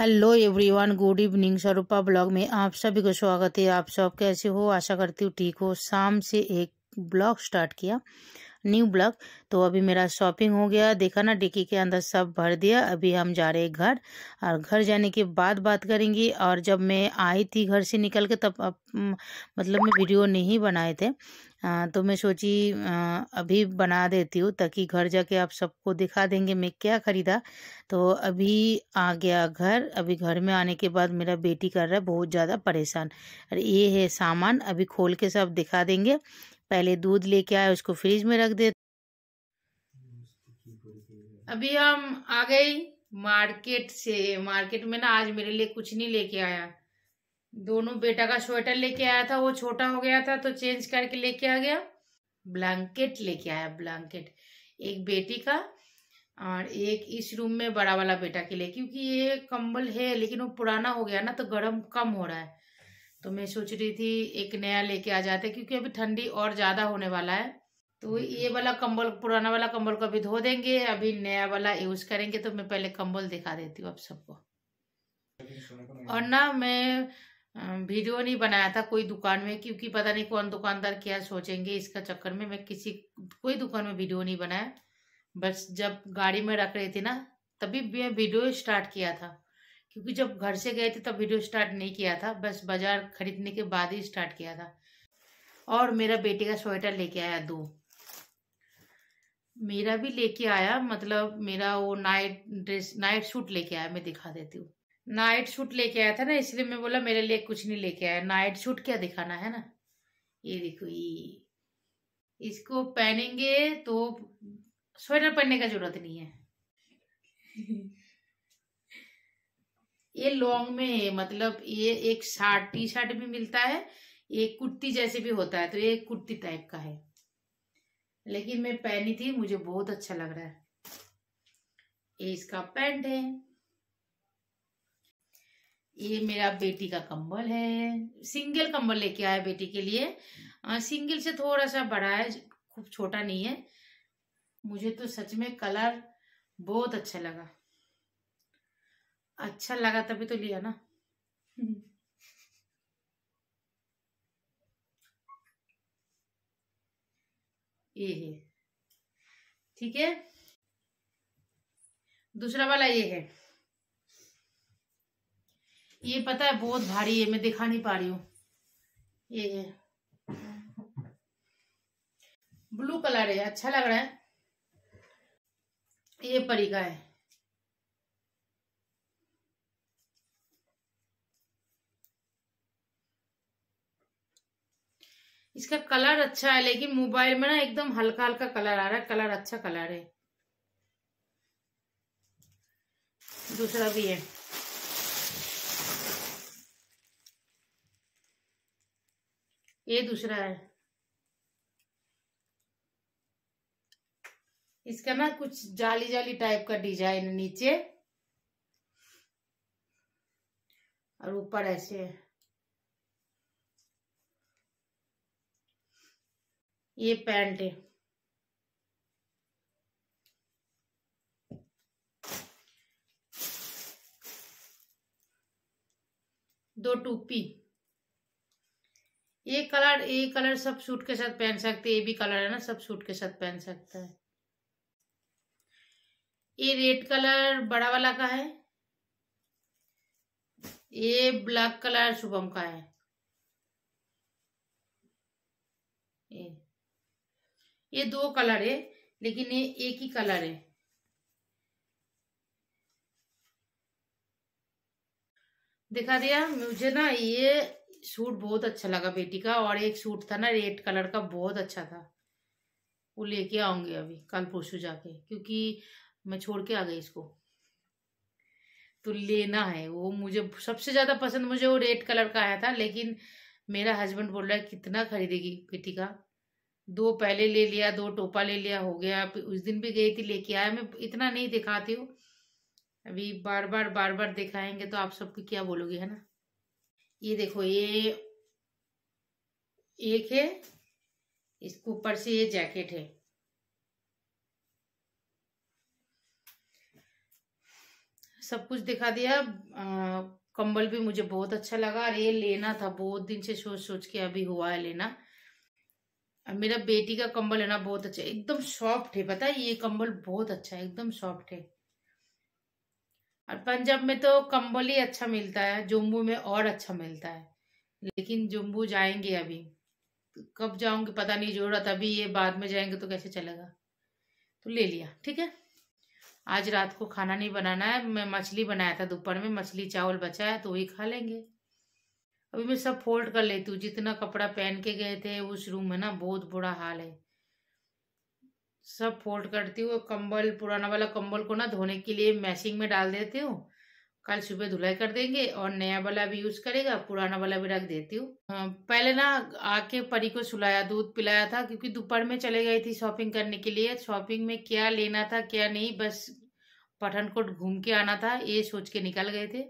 Hello everyone good evening Swarupa blog में आप सभी को स्वागत है आप सब कैसे हो आशा करती हूँ ठीक हो शाम से एक ब्लॉग स्टार्ट किया न्यू ब्लॉग तो अभी मेरा शॉपिंग हो गया देखा ना डिक्की के अंदर सब भर दिया अभी हम जा रहे हैं घर और घर जाने के बाद बात करेंगे और जब मैं आई थी घर से निकल के तब मतलब मैं वीडियो नहीं बनाए थे तो मैं सोची अभी बना देती हूँ ताकि घर जाके आप सबको दिखा देंगे मैं क्या ख़रीदा तो अभी आ गया घर अभी घर में आने के बाद मेरा बेटी कर रहा है बहुत ज़्यादा परेशान अरे ये है सामान अभी खोल के सब दिखा देंगे पहले दूध लेके आए उसको फ्रिज में रख दे अभी हम आ गई मार्केट से मार्केट में ना आज मेरे लिए कुछ नहीं लेके आया दोनों बेटा का स्वेटर लेके आया था वो छोटा हो गया था तो चेंज करके लेके आ गया ब्लैंकेट लेके आया ब्लैंकेट एक बेटी का और एक इस रूम में बड़ा वाला बेटा के लिए क्योंकि ये कंबल है लेकिन वो पुराना हो गया ना तो गर्म कम हो रहा है तो मैं सोच रही थी एक नया लेके आ जाते क्योंकि अभी ठंडी और ज़्यादा होने वाला है तो हम्म। ये वाला कंबल पुराना वाला कंबल को अभी धो देंगे अभी नया वाला यूज़ करेंगे तो मैं पहले कंबल दिखा देती हूँ आप सबको तो और ना मैं वीडियो नहीं बनाया था कोई दुकान में क्योंकि पता नहीं कौन दुकानदार क्या सोचेंगे इसका चक्कर में मैं किसी कोई दुकान में वीडियो नहीं बनाया बस जब गाड़ी में रख रही थी ना तभी मैं वीडियो स्टार्ट किया था क्योंकि जब घर से गए थे तब वीडियो स्टार्ट नहीं किया था बस बाजार खरीदने के बाद ही स्टार्ट किया था और मेरा बेटे का स्वेटर लेके आया दो मेरा भी लेके आया मतलब मेरा वो नाइट ड्रेस नाइट सूट लेके आया मैं दिखा देती हूँ नाइट सूट लेके आया था ना इसलिए मैं बोला मेरे लिए कुछ नहीं लेके आया नाइट सूट क्या दिखाना है ना ये देखो ये इसको पहनेंगे तो स्वेटर पहनने का जरूरत नहीं है ये लॉन्ग में है मतलब ये एक शर्ट टी शर्ट भी मिलता है एक कुर्ती जैसे भी होता है तो ये कुर्ती टाइप का है लेकिन मैं पहनी थी मुझे बहुत अच्छा लग रहा है ये इसका पैंट है ये मेरा बेटी का कंबल है सिंगल कंबल लेके आया बेटी के लिए आ, सिंगल से थोड़ा सा बड़ा है खूब छोटा नहीं है मुझे तो सच में कलर बहुत अच्छा लगा अच्छा लगा तभी तो लिया ना ये है ठीक है दूसरा वाला ये है ये पता है बहुत भारी है मैं दिखा नहीं पा रही हूँ ये है ब्लू कलर है अच्छा लग रहा है ये परी का है इसका कलर अच्छा है लेकिन मोबाइल में ना एकदम हल्का हल्का कलर आ रहा है कलर अच्छा कलर है दूसरा भी है ये दूसरा है इसका ना कुछ जाली जाली टाइप का डिजाइन है नीचे और ऊपर ऐसे है ये पैंट है दो टूपी ये कलर ये कलर सब सूट के साथ पहन सकते ये भी कलर है ना सब सूट के साथ पहन सकता है ये रेड कलर बड़ा वाला का है ये ब्लैक कलर शुभम का है ये ये दो कलर है लेकिन ये एक ही कलर है दिखा दिया मुझे ना ये सूट बहुत अच्छा लगा बेटी का और एक सूट था ना रेड कलर का बहुत अच्छा था वो लेके आऊँगी अभी कल परसों जाके क्योंकि मैं छोड़ के आ गई इसको तो लेना है वो मुझे सबसे ज़्यादा पसंद मुझे वो रेड कलर का आया था लेकिन मेरा हस्बैंड बोल रहा है कितना खरीदेगी बेटी का दो पहले ले लिया दो टोपा ले लिया हो गया उस दिन भी गई थी लेके आया मैं इतना नहीं दिखाती हूँ अभी बार बार बार बार दिखाएंगे तो आप सबको क्या बोलोगे है ना ये देखो ये एक है इसके ऊपर से ये जैकेट है सब कुछ दिखा दिया कंबल भी मुझे बहुत अच्छा लगा और ये लेना था बहुत दिन से सोच सोच के अभी हुआ है लेना मेरा बेटी का कंबल है ना बहुत अच्छा एकदम सॉफ्ट है पता है ये कंबल बहुत अच्छा है एकदम सॉफ्ट है और पंजाब में तो कम्बल ही अच्छा मिलता है जम्मू में और अच्छा मिलता है लेकिन जम्मू जाएंगे अभी तो कब जाऊंगे पता नहीं जरूरत अभी ये बाद में जाएंगे तो कैसे चलेगा तो ले लिया ठीक है आज रात को खाना नहीं बनाना है मैं मछली बनाया था दोपहर में मछली चावल बचा है तो वही खा लेंगे अभी मैं सब फोल्ड कर लेती हूँ जितना कपड़ा पहन के गए थे उस रूम में ना बहुत बुरा हाल है सब फोल्ड करती हूँ कंबल पुराना वाला कंबल को ना धोने के लिए मैशिंग में डाल देती हूँ कल सुबह धुलाई कर देंगे और नया वाला भी यूज करेगा पुराना वाला भी रख देती हूँ पहले ना आके परी को सुलाया दूध पिलाया था क्योंकि दोपहर में चले गई थी शॉपिंग करने के लिए शॉपिंग में क्या लेना था क्या नहीं बस पठानकोट घूम के आना था ये सोच के निकल गए थे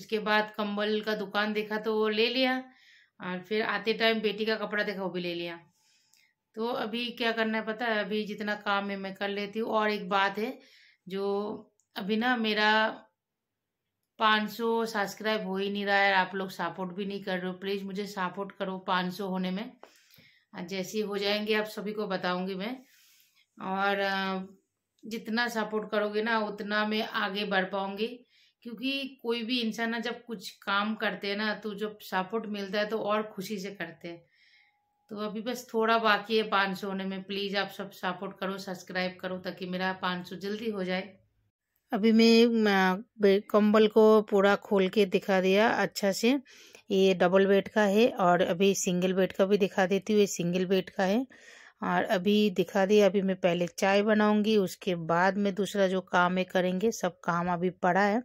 उसके बाद कंबल का दुकान देखा तो वो ले लिया और फिर आते टाइम बेटी का कपड़ा देखा वो भी ले लिया तो अभी क्या करना है पता है अभी जितना काम है मैं कर लेती हूँ और एक बात है जो अभी ना मेरा 500 सब्सक्राइब हो ही नहीं रहा है आप लोग सपोर्ट भी नहीं कर रहे हो प्लीज़ मुझे सपोर्ट करो 500 होने में जैसे हो जाएंगे आप सभी को बताऊंगी मैं और जितना सपोर्ट करोगे ना उतना मैं आगे बढ़ पाऊंगी क्योंकि कोई भी इंसान ना जब कुछ काम करते हैं ना तो जब सपोर्ट मिलता है तो और खुशी से करते हैं तो अभी बस थोड़ा बाकी है पाँच सौ होने में प्लीज़ आप सब सपोर्ट करो सब्सक्राइब करो ताकि मेरा पाँच सौ जल्दी हो जाए अभी मैं कंबल को पूरा खोल के दिखा दिया अच्छा से ये डबल बेड का है और अभी सिंगल बेड का भी दिखा देती हूँ ये सिंगल बेड का है और अभी दिखा दिया अभी मैं पहले चाय बनाऊंगी उसके बाद में दूसरा जो काम है करेंगे सब काम अभी पड़ा है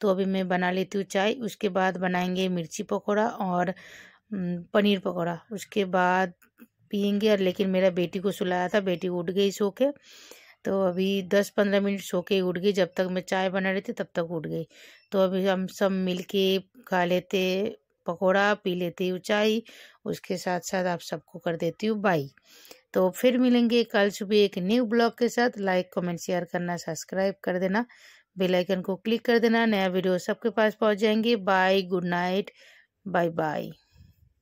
तो अभी मैं बना लेती हूँ चाय उसके बाद बनाएंगे मिर्ची पकौड़ा और हम्म, पनीर पकौड़ा उसके बाद पियेंगे और लेकिन मेरा बेटी को सुलाया था बेटी उठ गई सो के तो अभी दस पंद्रह मिनट सो के उठ गई जब तक मैं चाय बना रही थी तब तक उठ गई तो अभी हम सब मिल के खा लेते पकौड़ा पी लेती हूँ चाय उसके साथ साथ आप सबको कर देती हूँ बाई तो फिर मिलेंगे कल सुबह एक न्यू ब्लॉग के साथ लाइक कमेंट शेयर करना सब्सक्राइब कर देना बेल आइकन को क्लिक कर देना नया वीडियो सबके पास पहुंच जाएंगे bye good night bye bye